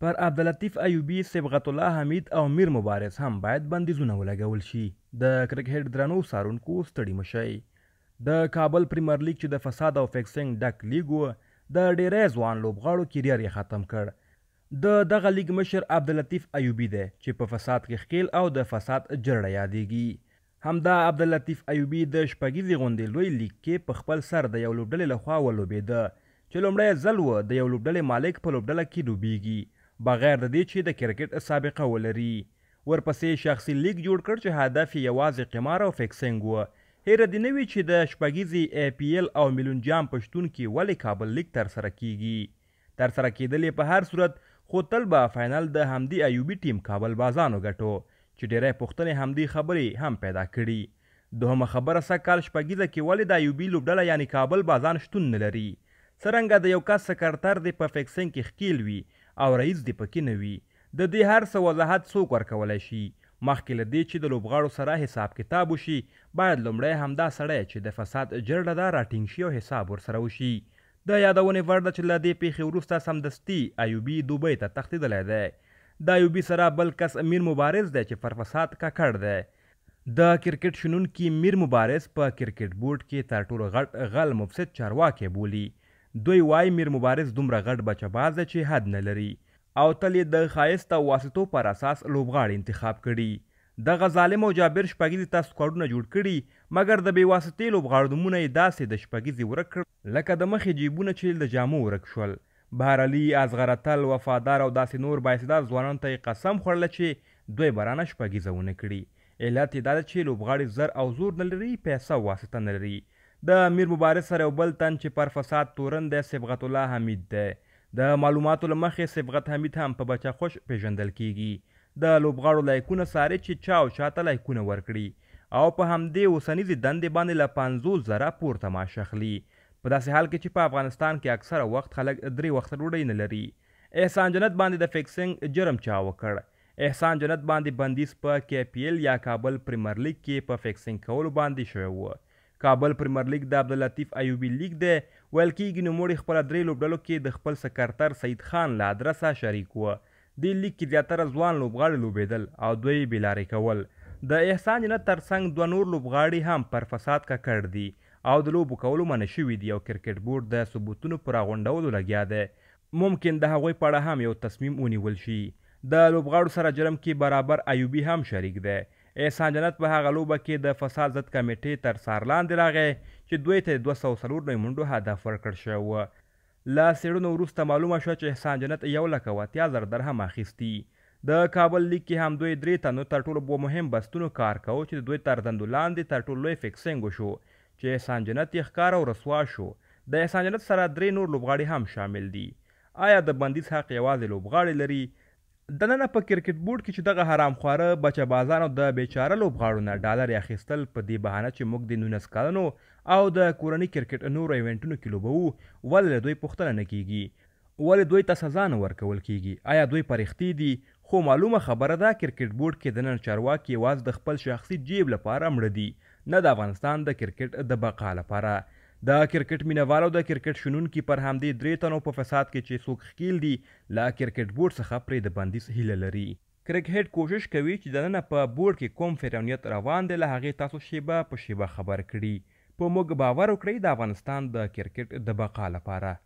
پر عبداللطیف ایوبي صبغت الله حمید او میر مبارز هم باید بندیزونه ولګول شي د کرکټ درنو سارونکو ستړي مشئ د کابل پریمیر لیګ چې د فساد او فکسنګ ډک لیګ و د ډیری ځوان لوبغاړو کریر یې ختم کړ د دغه لیګ مشر عبداللطیف ایوبي دی چې په فساد کې خکیل او د فساد جړه یادیږي همدا عبداللطیف ایوبي د شپږیزې غونډې لوی لیګ کې په خپل سر د یو لوبډلې لخوا ولوبېده چې لومړی ځل و د یو لوبډلې مالک په لوبډله کې ډوبیږي بغیر د دې چې د کرکټ سابقه ولري ورپسې شخصي لیګ جوړ کړ چې هدف یې یوازې قمار او فکسینګ و هیره دی نوی چې د شپږیزي ای پی ایل او میلیون جام پښتون کې ولې کابل لیګ تر سره کیږي تر سره کیدلې په هر صورت خو تل به فینل د همدی ایوبی ټیم کابل بازانو ګټو چې ډیره پښتنې همدی خبرې هم پیدا کړي دوهمه خبره سږ کال شپږیزه کې ولې د ایوبي لوبډله یعنی کابل بازان شتون نه لري څرنګه د یو کس سکرتر دې په فکسن کې ښکیل وي او رئیس دې پکې نه وي د دې هر څه وضاحت څوک ورکولی شي مخکې له دې چې د لوبغاړو سره حساب کتاب وشي باید لومړی همدا سړی چې د فساد جرړه ده راټینګ شي او حساب ورسره وشي د یادونې وړ ده چې له دې پیښې وروسته سمدستي ایوبي دوبۍ ته تښتېدلی دی د ایوبي سره بل کس امیر مبارز دی چې پر فساد ککړ دی د کرکټ شنونکي میر مبارز په کرکټ بورډ کې تر ټولو غټ غل مفسد چارواکی بولی دوی وای میر مبارز دومره غټ بچه باز چې حد نه لري او تل د خایست او واسطو پر اساس لوبغاړي انتخاب کړي دغه ظالم او جابر شپږیزي تاسو کارونه جوړ کړي مګر د بې واسطې لوبغاړو نومونه یې داسې د شپږیزي ورک کړ لکه د مخې جیبونه چې د جامو ورک شول بهرلي ازغرتل وفادار او داسې نور بایسدار ځوانانو ته قسم خوړل چې دوی برانه شپږیزه ونه کړي علت یې دا چې لوبغاړي زر او زور نه لري پیسه واسطه نه لري د امیر مبارز سره یو بل تن چې پر فساد تورن دی صبغت الله حمید دی د معلوماتو له مخې صبغت حمید هم په بچه خوش پیژندل کیږي د لوبغاړو لایکونه ساري چې چا او چاته لایکونه ورکړي او په همدې اوسنیزې دندې باندې له پنځوس زره پورته معاش اخلي په داسې حال کې چې په افغانستان کې اکثره وخت خلک درې وخته ډوډۍ نه لري احسان جنت باندې د فکسنګ جرم چا وکړ احسان جنت باندې بندیز په کې پی ایل یا کابل پریمیر لیګ کې په فکسنګ کولو باندې شوی و کابل پریمیر لیګ د عبداللطیف ایوبی لیګ دی ویل کېږي نوموړي خپله درې لوبډلو کې د خپل سکرتر سید خان له ادرسه شریک و دې لیګ کې زیاتره ځوان لوبغاړي لوبېدل او دوی بېلارې کول د احسان جنت ترڅنګ دوه نور لوبغاړي هم پر فساد ککړ دي او د لوبو کولو منع شوي دي او کرکټ بورډ د ثبوتونو پر راغونډولو لګیا دی ممکن د هغوی په اړه هم یو تصمیم ونیول شي د لوبغاړو سره جرم کې برابر ایوبي هم شریک دی احسان جنت په هغه لوبه کې د فساد ضد کمیټې تر څار لاندې راغی چې دوی ته دوه سوه څلور نوي منډو هدف ورکړ شوی و له څېړنو وروسته معلومه شوه چې احسان جنت یو لکه او اتیا زره درهم اخیستي د کابل لیګ کې هم دوی درې تنو تر ټولو دوه مهم بستونو کار کوو چې دوی تر دندو لاندې تر ټولو لوی فکسینګ وشو چې احسان جنت یې ښکار او رسوا شو د احسان جنت سره درې نور لوبغاړي هم شامل دي آیا د بندیز حق یوازې لوبغاړي لري دننه په کرکټ بورډ کې چې دغه حرام خواره بچه بازانو د بیچاره لوبغاړو نه ډالر اخیستل په دې بهانه چې موږ د نونس کالونو او د کورني کرکټ نورو ایونټونو کې لوبو ولې دوی پوښتنه نه کیږي ولې دوی ته سزا نه ورکول کیږي آیا دوی پرېختي دي خو معلومه خبره ده کرکټ بورډ کې دنن چارواکي یوازې د خپل شخصي جیب لپاره مړه دي نه د افغانستان د کرکټ د بقا لپاره د کرکټ مینوالو د کرکټ شنونکي پر همدې درې تنو په فساد کې چې څوک ښکیل دي لا کرکټ بورډ څخه پرې د بندیز هیله لري کرک هډ کوشش کوي چې دننه په بورډ کې کوم فرعونیت روان دی له هغې تاسو شیبه په شیبه خبر کړي په موږ باور وکړئ د افغانستان د کرکټ د بقا لپاره